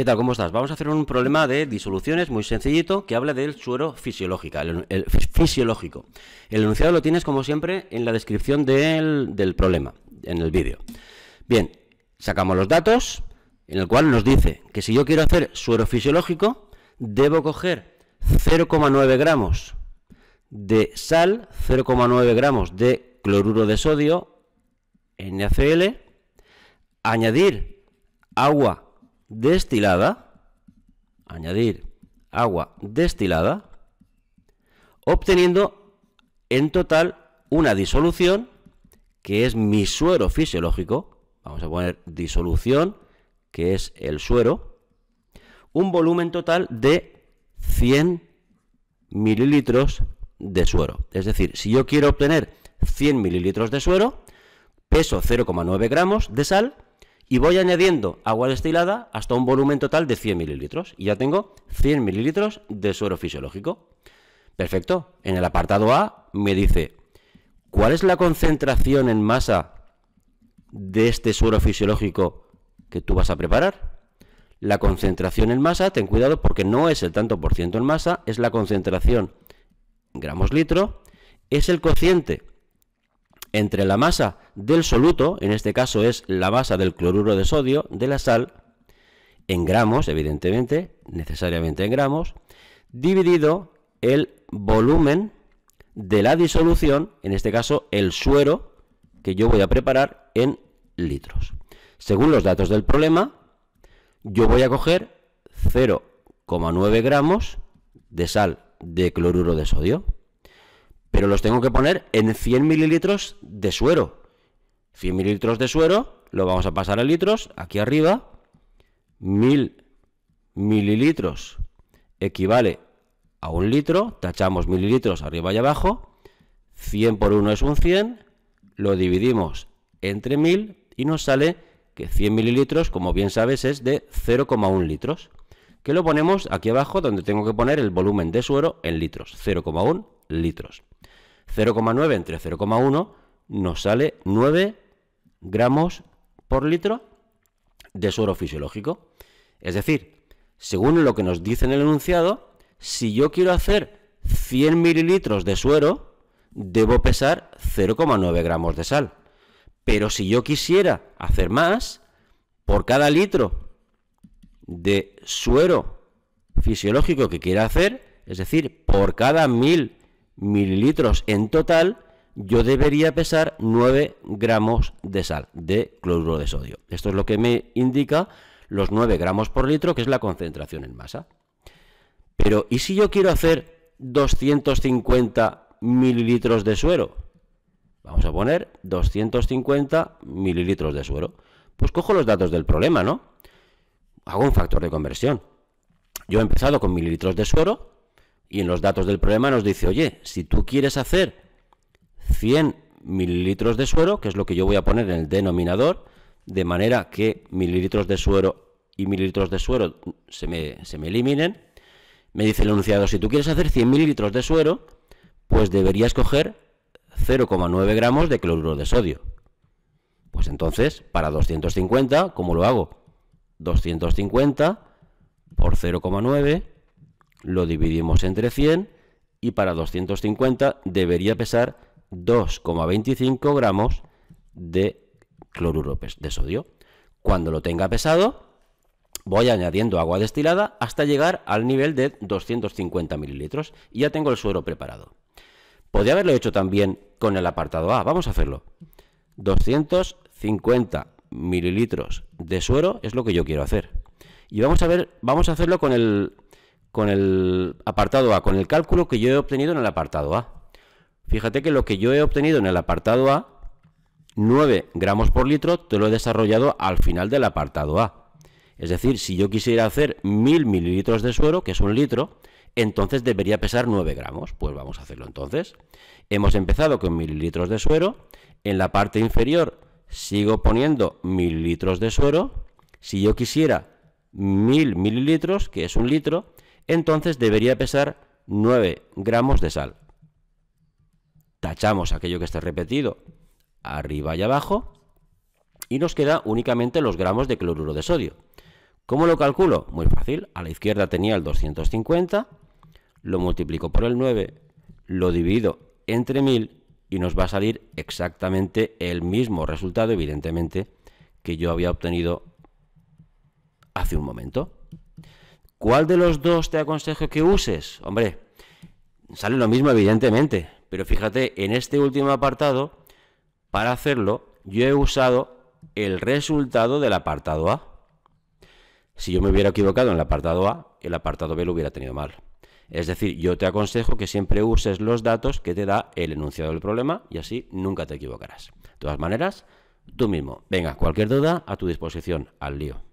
¿Qué tal? ¿Cómo estás? Vamos a hacer un problema de disoluciones muy sencillito que habla del suero fisiológico. El enunciado lo tienes como siempre en la descripción del, del problema, en el vídeo. Bien, sacamos los datos en el cual nos dice que si yo quiero hacer suero fisiológico, debo coger 0,9 gramos de sal, 0,9 gramos de cloruro de sodio, NaCl, añadir agua destilada, añadir agua destilada, obteniendo en total una disolución que es mi suero fisiológico, vamos a poner disolución, que es el suero, un volumen total de 100 mililitros de suero. Es decir, si yo quiero obtener 100 mililitros de suero, peso 0,9 gramos de sal, y voy añadiendo agua destilada hasta un volumen total de 100 mililitros. Y ya tengo 100 mililitros de suero fisiológico. Perfecto. En el apartado A me dice, ¿cuál es la concentración en masa de este suero fisiológico que tú vas a preparar? La concentración en masa, ten cuidado porque no es el tanto por ciento en masa, es la concentración gramos litro, es el cociente entre la masa del soluto, en este caso es la masa del cloruro de sodio, de la sal, en gramos, evidentemente, necesariamente en gramos, dividido el volumen de la disolución, en este caso el suero que yo voy a preparar en litros. Según los datos del problema, yo voy a coger 0,9 gramos de sal de cloruro de sodio pero los tengo que poner en 100 mililitros de suero. 100 mililitros de suero, lo vamos a pasar a litros, aquí arriba. 1000 mililitros equivale a un litro, tachamos mililitros arriba y abajo. 100 por 1 es un 100, lo dividimos entre 1000 y nos sale que 100 mililitros, como bien sabes, es de 0,1 litros. Que lo ponemos aquí abajo donde tengo que poner el volumen de suero en litros, 0,1 litros. 0,9 entre 0,1 nos sale 9 gramos por litro de suero fisiológico. Es decir, según lo que nos dice en el enunciado, si yo quiero hacer 100 mililitros de suero, debo pesar 0,9 gramos de sal. Pero si yo quisiera hacer más, por cada litro de suero fisiológico que quiera hacer, es decir, por cada mil mililitros en total, yo debería pesar 9 gramos de sal, de cloruro de sodio. Esto es lo que me indica los 9 gramos por litro, que es la concentración en masa. Pero, ¿y si yo quiero hacer 250 mililitros de suero? Vamos a poner 250 mililitros de suero. Pues cojo los datos del problema, ¿no? Hago un factor de conversión. Yo he empezado con mililitros de suero, y en los datos del problema nos dice, oye, si tú quieres hacer 100 mililitros de suero, que es lo que yo voy a poner en el denominador, de manera que mililitros de suero y mililitros de suero se me, me eliminen, me dice el enunciado, si tú quieres hacer 100 mililitros de suero, pues deberías coger 0,9 gramos de cloruro de sodio. Pues entonces, para 250, ¿cómo lo hago? 250 por 0,9 lo dividimos entre 100 y para 250 debería pesar 2,25 gramos de cloruro de sodio. Cuando lo tenga pesado, voy añadiendo agua destilada hasta llegar al nivel de 250 mililitros y ya tengo el suero preparado. Podría haberlo hecho también con el apartado A, vamos a hacerlo. 250 mililitros de suero es lo que yo quiero hacer. Y vamos a ver, vamos a hacerlo con el con el apartado A, con el cálculo que yo he obtenido en el apartado A. Fíjate que lo que yo he obtenido en el apartado A, 9 gramos por litro, te lo he desarrollado al final del apartado A. Es decir, si yo quisiera hacer 1000 mililitros de suero, que es un litro, entonces debería pesar 9 gramos. Pues vamos a hacerlo entonces. Hemos empezado con mililitros de suero. En la parte inferior sigo poniendo mililitros de suero. Si yo quisiera 1000 mililitros, que es un litro, entonces debería pesar 9 gramos de sal. Tachamos aquello que esté repetido arriba y abajo y nos queda únicamente los gramos de cloruro de sodio. ¿Cómo lo calculo? Muy fácil. A la izquierda tenía el 250, lo multiplico por el 9, lo divido entre 1000 y nos va a salir exactamente el mismo resultado, evidentemente, que yo había obtenido hace un momento. ¿Cuál de los dos te aconsejo que uses? Hombre, sale lo mismo evidentemente, pero fíjate, en este último apartado, para hacerlo, yo he usado el resultado del apartado A. Si yo me hubiera equivocado en el apartado A, el apartado B lo hubiera tenido mal. Es decir, yo te aconsejo que siempre uses los datos que te da el enunciado del problema y así nunca te equivocarás. De todas maneras, tú mismo. Venga, cualquier duda a tu disposición, al lío.